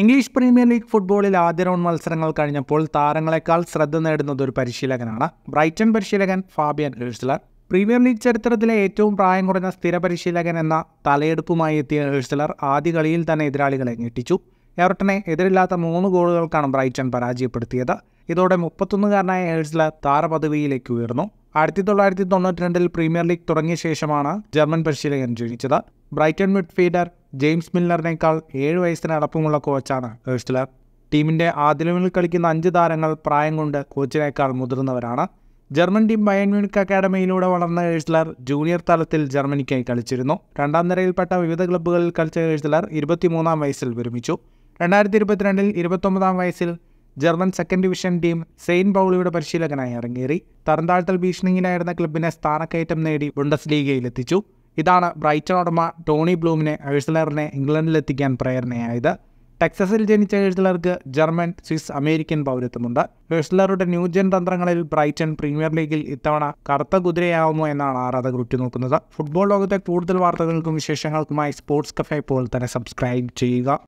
English premier league ഫുട്ബോളിൽ ആദ്യ round മത്സരങ്ങൾ കഴിഞ്ഞപ്പോൾ താരങ്ങളെക്കാൾ ശ്രദ്ധ നേടുന്നത് ഒരു പരിശീലകനാണ് ബ്രൈറ്റൺ പരിശീലകൻ ഫാബിയൻ ഹേഴ്സ്ലർ പ്രീമിയർ ലീഗ് ചരിത്രത്തിലെ ഏറ്റവും പ്രായം കുറഞ്ഞ സ്ഥിര പരിശീലകൻ എന്ന തലയെടുപ്പുമായി എത്തിയ ഹേഴ്സ്ലർ ആദ്യ കളിയിൽ തന്നെ എതിരാളികളെ ഞെട്ടിച്ചു എവർട്ടനെ എതിരില്ലാത്ത മൂന്ന് ഗോളുകൾക്കാണ് ബ്രൈറ്റൺ പരാജയപ്പെടുത്തിയത് ഇതോടെ മുപ്പത്തൊന്നുകാരനായ ഹേഴ്സ്ലർ താരപദവിയിലേക്ക് ഉയർന്നു ആയിരത്തി തൊള്ളായിരത്തി തൊണ്ണൂറ്റി രണ്ടിൽ പ്രീമിയർ ലീഗ് തുടങ്ങിയ ശേഷമാണ് ജർമ്മൻ പരിശീലകൻ ജനിച്ചത് ബ്രൈറ്റൺ മിഡ്ഫീൽഡർ ജെയിംസ് മില്ലറിനേക്കാൾ ഏഴ് വയസ്സിന് അടപ്പമുള്ള കോച്ചാണ് ഹേഴ്സ്റ്റലർ ടീമിൻ്റെ ആദ്യമിൽ കളിക്കുന്ന അഞ്ച് താരങ്ങൾ പ്രായം കൊണ്ട് കോച്ചിനേക്കാൾ മുതിർന്നവരാണ് ജർമ്മൻ ടീം ബയൺ മ്യൂണിക് അക്കാഡമിയിലൂടെ വളർന്ന ഹേഴ്സ്ലർ ജൂനിയർ തലത്തിൽ ജർമ്മനിക്കായി കളിച്ചിരുന്നു രണ്ടാം നിരയിൽപ്പെട്ട വിവിധ ക്ലബ്ബുകളിൽ കളിച്ച ഹേഴ്സ്ലർ ഇരുപത്തിമൂന്നാം വയസ്സിൽ വിരമിച്ചു രണ്ടായിരത്തി ഇരുപത്തിരണ്ടിൽ ഇരുപത്തൊമ്പതാം വയസ്സിൽ ജർമ്മൻ സെക്കൻഡ് ഡിവിഷൻ ടീം സെയിൻ ബൗളിയുടെ പരിശീലകനായി ഇറങ്ങേറി തരംതാഴ്ത്തൽ ഭീഷണിങ്ങിനായിരുന്ന ക്ലബിനെ സ്ഥാനക്കയറ്റം നേടി ബുണ്ടസ് ലീഗയിലെത്തിച്ചു ഇതാണ് ബ്രൈറ്റൺ ഉടമ ടോണി ബ്ലൂമിനെ എഴുസലറിനെ ഇംഗ്ലണ്ടിലെത്തിക്കാൻ പ്രേരണയായത് ടെക്സസിൽ ജനിച്ച എഴുസലർക്ക് ജർമ്മൻ സ്വിസ് അമേരിക്കൻ പൗരത്വമുണ്ട് എഴുസലറുടെ ന്യൂജൻ തന്ത്രങ്ങളിൽ ബ്രൈറ്റൺ പ്രീമിയർ ലീഗിൽ ഇത്തവണ കറുത്ത കുതിരയാവുമോ എന്നാണ് ആരാധകർ ഉറ്റുനോക്കുന്നത് ഫുട്ബോൾ ലോകത്തെ കൂടുതൽ വാർത്തകൾക്കും വിശേഷങ്ങൾക്കുമായി സ്പോർട്സ് കഫേ പോലെ തന്നെ സബ്സ്ക്രൈബ് ചെയ്യുക